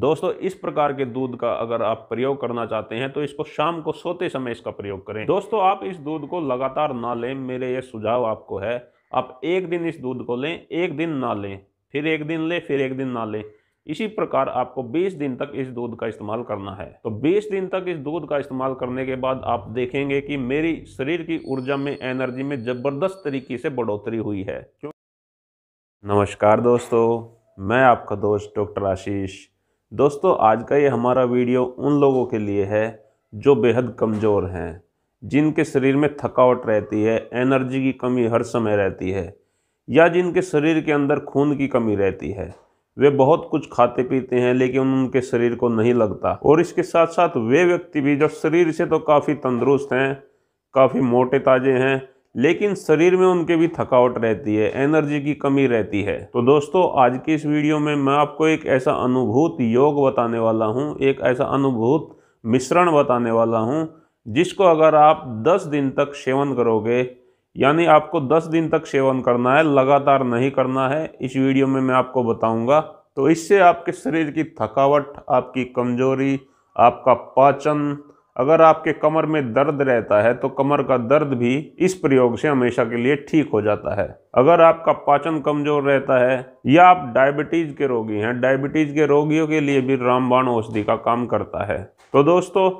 दोस्तों इस प्रकार के दूध का अगर आप प्रयोग करना चाहते हैं तो इसको शाम को सोते समय इसका प्रयोग करें दोस्तों आप इस दूध को लगातार ना लें मेरे ये सुझाव आपको है आप एक दिन इस दूध को लें एक दिन ना लें फिर एक दिन लें फिर एक दिन ना लें इसी प्रकार आपको 20 दिन तक इस दूध का इस्तेमाल करना है तो 20 दिन तक इस दूध का इस्तेमाल करने के बाद आप देखेंगे कि मेरी शरीर की ऊर्जा में एनर्जी में ज़बरदस्त तरीके से बढ़ोतरी हुई है नमस्कार दोस्तों मैं आपका दोस्त डॉक्टर आशीष दोस्तों आज का ये हमारा वीडियो उन लोगों के लिए है जो बेहद कमज़ोर हैं जिनके शरीर में थकावट रहती है एनर्जी की कमी हर समय रहती है या जिनके शरीर के अंदर खून की कमी रहती है वे बहुत कुछ खाते पीते हैं लेकिन उनके शरीर को नहीं लगता और इसके साथ साथ वे व्यक्ति भी जो शरीर से तो काफ़ी तंदुरुस्त हैं काफ़ी मोटे ताजे हैं लेकिन शरीर में उनके भी थकावट रहती है एनर्जी की कमी रहती है तो दोस्तों आज की इस वीडियो में मैं आपको एक ऐसा अनुभूत योग बताने वाला हूँ एक ऐसा अनुभूत मिश्रण बताने वाला हूँ जिसको अगर आप 10 दिन तक सेवन करोगे यानी आपको 10 दिन तक सेवन करना है लगातार नहीं करना है इस वीडियो में मैं आपको बताऊंगा तो इससे आपके शरीर की थकावट आपकी कमजोरी आपका पाचन अगर आपके कमर में दर्द रहता है तो कमर का दर्द भी इस प्रयोग से हमेशा के लिए ठीक हो जाता है अगर आपका पाचन कमजोर रहता है या आप डायबिटीज के रोगी हैं डायबिटीज के रोगियों के लिए भी रामबाण औषधि का काम करता है तो दोस्तों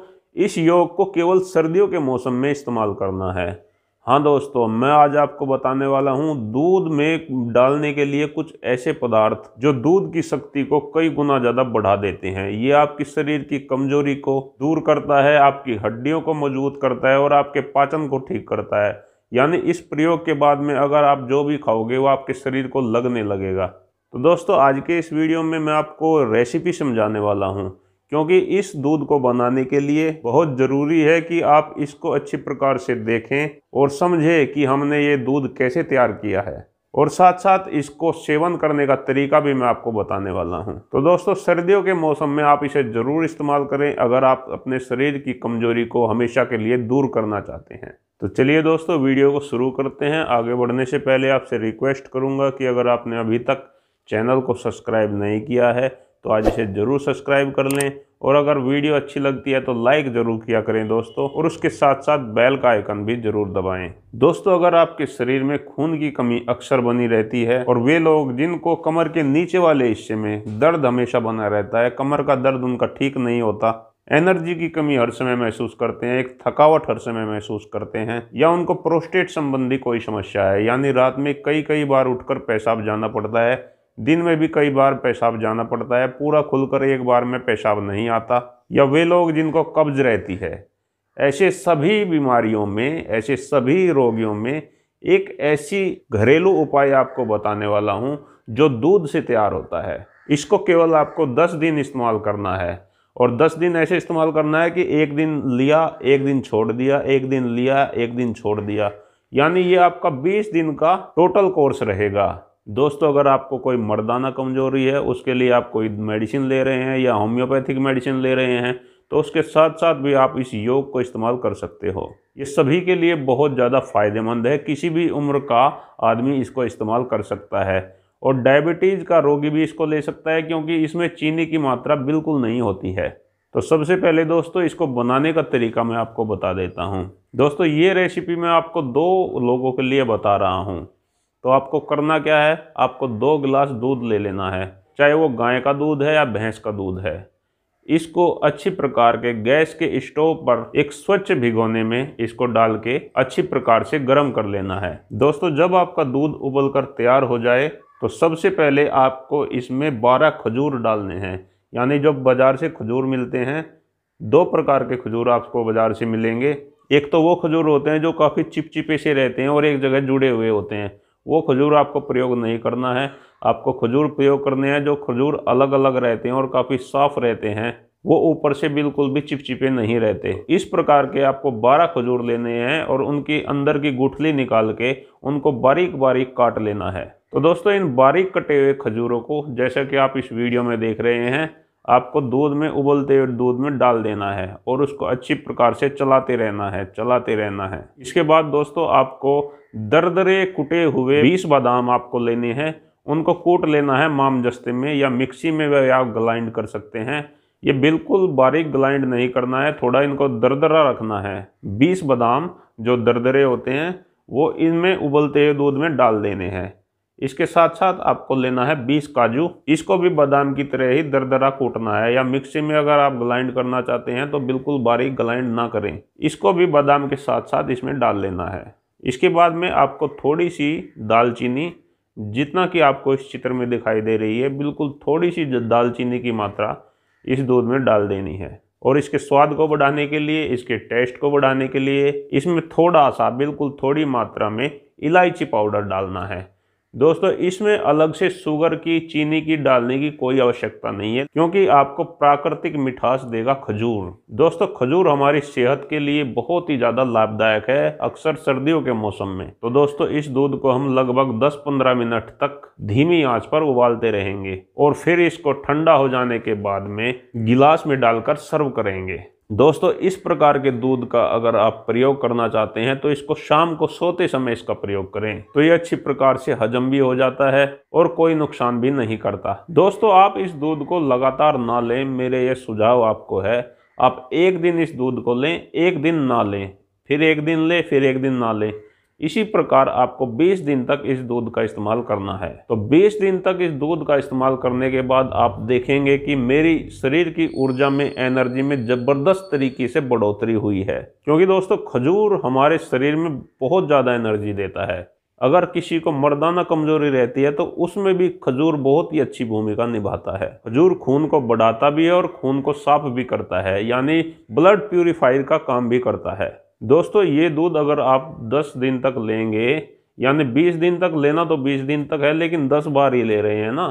इस योग को केवल सर्दियों के मौसम में इस्तेमाल करना है हाँ दोस्तों मैं आज आपको बताने वाला हूँ दूध में डालने के लिए कुछ ऐसे पदार्थ जो दूध की शक्ति को कई गुना ज़्यादा बढ़ा देते हैं ये आपके शरीर की कमजोरी को दूर करता है आपकी हड्डियों को मजबूत करता है और आपके पाचन को ठीक करता है यानी इस प्रयोग के बाद में अगर आप जो भी खाओगे वो आपके शरीर को लगने लगेगा तो दोस्तों आज के इस वीडियो में मैं आपको रेसिपी समझाने वाला हूँ क्योंकि इस दूध को बनाने के लिए बहुत ज़रूरी है कि आप इसको अच्छी प्रकार से देखें और समझें कि हमने ये दूध कैसे तैयार किया है और साथ साथ इसको सेवन करने का तरीका भी मैं आपको बताने वाला हूं। तो दोस्तों सर्दियों के मौसम में आप इसे ज़रूर इस्तेमाल करें अगर आप अपने शरीर की कमजोरी को हमेशा के लिए दूर करना चाहते हैं तो चलिए दोस्तों वीडियो को शुरू करते हैं आगे बढ़ने से पहले आपसे रिक्वेस्ट करूँगा कि अगर आपने अभी तक चैनल को सब्सक्राइब नहीं किया है तो आज इसे ज़रूर सब्सक्राइब कर लें और अगर वीडियो अच्छी लगती है तो लाइक ज़रूर किया करें दोस्तों और उसके साथ साथ बैल का आइकन भी ज़रूर दबाएं दोस्तों अगर आपके शरीर में खून की कमी अक्सर बनी रहती है और वे लोग जिनको कमर के नीचे वाले हिस्से में दर्द हमेशा बना रहता है कमर का दर्द उनका ठीक नहीं होता एनर्जी की कमी हर समय महसूस करते हैं एक थकावट हर समय महसूस करते हैं या उनको प्रोस्टेट संबंधी कोई समस्या है यानी रात में कई कई बार उठकर पेशाब जाना पड़ता है दिन में भी कई बार पेशाब जाना पड़ता है पूरा खुलकर एक बार में पेशाब नहीं आता या वे लोग जिनको कब्ज रहती है ऐसे सभी बीमारियों में ऐसे सभी रोगियों में एक ऐसी घरेलू उपाय आपको बताने वाला हूँ जो दूध से तैयार होता है इसको केवल आपको 10 दिन इस्तेमाल करना है और 10 दिन ऐसे इस्तेमाल करना है कि एक दिन लिया एक दिन छोड़ दिया एक दिन लिया एक दिन छोड़ दिया यानी ये आपका 20 दिन का टोटल कोर्स रहेगा दोस्तों अगर आपको कोई मर्दाना कमजोरी है उसके लिए आप कोई मेडिसिन ले रहे हैं या होम्योपैथिक मेडिसिन ले रहे हैं तो उसके साथ साथ भी आप इस योग को इस्तेमाल कर सकते हो ये सभी के लिए बहुत ज़्यादा फ़ायदेमंद है किसी भी उम्र का आदमी इसको इस्तेमाल कर सकता है और डायबिटीज़ का रोगी भी इसको ले सकता है क्योंकि इसमें चीनी की मात्रा बिल्कुल नहीं होती है तो सबसे पहले दोस्तों इसको बनाने का तरीका मैं आपको बता देता हूँ दोस्तों ये रेसिपी मैं आपको दो लोगों के लिए बता रहा हूँ तो आपको करना क्या है आपको दो गिलास दूध ले लेना है चाहे वो गाय का दूध है या भैंस का दूध है इसको अच्छी प्रकार के गैस के स्टोव पर एक स्वच्छ भिगोने में इसको डाल के अच्छी प्रकार से गर्म कर लेना है दोस्तों जब आपका दूध उबल कर तैयार हो जाए तो सबसे पहले आपको इसमें 12 खजूर डालने हैं यानी जब बाज़ार से खजूर मिलते हैं दो प्रकार के खजूर आपको बाज़ार से मिलेंगे एक तो वो खजूर होते हैं जो काफ़ी चिपचिपे से रहते हैं और एक जगह जुड़े हुए होते हैं वो खजूर आपको प्रयोग नहीं करना है आपको खजूर प्रयोग करने हैं जो खजूर अलग अलग रहते हैं और काफ़ी साफ़ रहते हैं वो ऊपर से बिल्कुल भी चिपचिपे नहीं रहते इस प्रकार के आपको 12 खजूर लेने हैं और उनकी अंदर की गुठली निकाल के उनको बारीक बारीक काट लेना है तो दोस्तों इन बारीक कटे हुए खजूरों को जैसा कि आप इस वीडियो में देख रहे हैं आपको दूध में उबलते हुए दूध में डाल देना है और उसको अच्छी प्रकार से चलाते रहना है चलाते रहना है इसके बाद दोस्तों आपको दरदरे कुटे हुए बीस बादाम आपको लेने हैं उनको कूट लेना है माम जस्ते में या मिक्सी में वह आप ग्लाइंड कर सकते हैं ये बिल्कुल बारीक ग्लाइंड नहीं करना है थोड़ा इनको दरदरा रखना है बीस बादाम जो दरदरे होते हैं वो इनमें उबलते हुए दूध में डाल देने हैं इसके साथ साथ आपको लेना है 20 काजू इसको भी बादाम की तरह ही दरदरा कूटना है या मिक्सी में अगर आप ग्लाइंड करना चाहते हैं तो बिल्कुल बारीक ग्लाइंड ना करें इसको भी बादाम के साथ साथ इसमें डाल लेना है इसके बाद में आपको थोड़ी सी दालचीनी जितना कि आपको इस चित्र में दिखाई दे रही है बिल्कुल थोड़ी सी दालचीनी की मात्रा इस दूध में डाल देनी है और इसके स्वाद को बढ़ाने के लिए इसके टेस्ट को बढ़ाने के लिए इसमें थोड़ा सा बिल्कुल थोड़ी मात्रा में इलायची पाउडर डालना है दोस्तों इसमें अलग से शुगर की चीनी की डालने की कोई आवश्यकता नहीं है क्योंकि आपको प्राकृतिक मिठास देगा खजूर दोस्तों खजूर हमारी सेहत के लिए बहुत ही ज्यादा लाभदायक है अक्सर सर्दियों के मौसम में तो दोस्तों इस दूध को हम लगभग 10-15 मिनट तक धीमी आंच पर उबालते रहेंगे और फिर इसको ठंडा हो जाने के बाद में गिलास में डालकर सर्व करेंगे दोस्तों इस प्रकार के दूध का अगर आप प्रयोग करना चाहते हैं तो इसको शाम को सोते समय इसका प्रयोग करें तो ये अच्छी प्रकार से हजम भी हो जाता है और कोई नुकसान भी नहीं करता दोस्तों आप इस दूध को लगातार ना लें मेरे ये सुझाव आपको है आप एक दिन इस दूध को लें एक दिन ना लें फिर एक दिन लें फिर एक दिन ना लें इसी प्रकार आपको 20 दिन तक इस दूध का इस्तेमाल करना है तो 20 दिन तक इस दूध का इस्तेमाल करने के बाद आप देखेंगे कि मेरी शरीर की ऊर्जा में एनर्जी में ज़बरदस्त तरीके से बढ़ोतरी हुई है क्योंकि दोस्तों खजूर हमारे शरीर में बहुत ज़्यादा एनर्जी देता है अगर किसी को मर्दाना कमजोरी रहती है तो उसमें भी खजूर बहुत ही अच्छी भूमिका निभाता है खजूर खून को बढ़ाता भी है और खून को साफ भी करता है यानी ब्लड प्यूरिफायर का काम भी करता है दोस्तों ये दूध अगर आप 10 दिन तक लेंगे यानी 20 दिन तक लेना तो 20 दिन तक है लेकिन 10 बार ही ले रहे हैं ना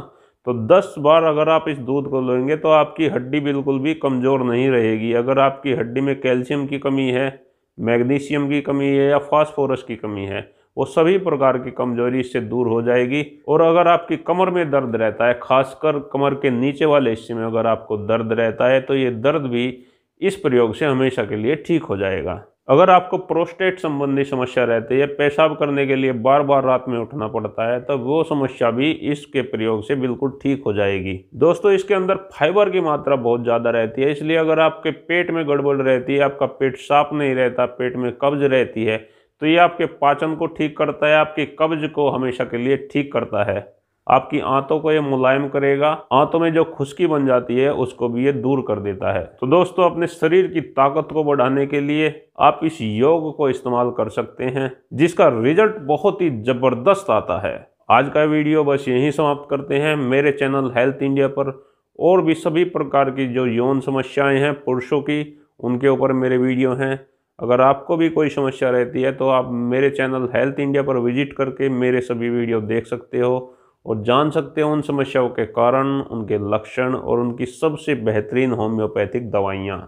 तो 10 बार अगर आप इस दूध को लेंगे तो आपकी हड्डी बिल्कुल भी कमज़ोर नहीं रहेगी अगर आपकी हड्डी में कैल्शियम की कमी है मैग्नीशियम की कमी है या फास्फोरस की कमी है वो सभी प्रकार की कमजोरी इससे दूर हो जाएगी और अगर आपकी कमर में दर्द रहता है खासकर कमर के नीचे वाले हिस्से में अगर आपको दर्द रहता है तो ये दर्द भी इस प्रयोग से हमेशा के लिए ठीक हो जाएगा अगर आपको प्रोस्टेट संबंधी समस्या रहती है पेशाब करने के लिए बार बार रात में उठना पड़ता है तो वो समस्या भी इसके प्रयोग से बिल्कुल ठीक हो जाएगी दोस्तों इसके अंदर फाइबर की मात्रा बहुत ज़्यादा रहती है इसलिए अगर आपके पेट में गड़बड़ रहती है आपका पेट साफ नहीं रहता पेट में कब्ज रहती है तो ये आपके पाचन को ठीक करता है आपके कब्ज को हमेशा के लिए ठीक करता है आपकी आंतों को ये मुलायम करेगा आंतों में जो खुश्की बन जाती है उसको भी ये दूर कर देता है तो दोस्तों अपने शरीर की ताकत को बढ़ाने के लिए आप इस योग को इस्तेमाल कर सकते हैं जिसका रिजल्ट बहुत ही ज़बरदस्त आता है आज का वीडियो बस यहीं समाप्त करते हैं मेरे चैनल हेल्थ इंडिया पर और भी सभी प्रकार की जो यौन समस्याएं हैं पुरुषों की उनके ऊपर मेरे वीडियो हैं अगर आपको भी कोई समस्या रहती है तो आप मेरे चैनल हेल्थ इंडिया पर विजिट करके मेरे सभी वीडियो देख सकते हो और जान सकते हैं उन समस्याओं के कारण उनके लक्षण और उनकी सबसे बेहतरीन होम्योपैथिक दवाइयाँ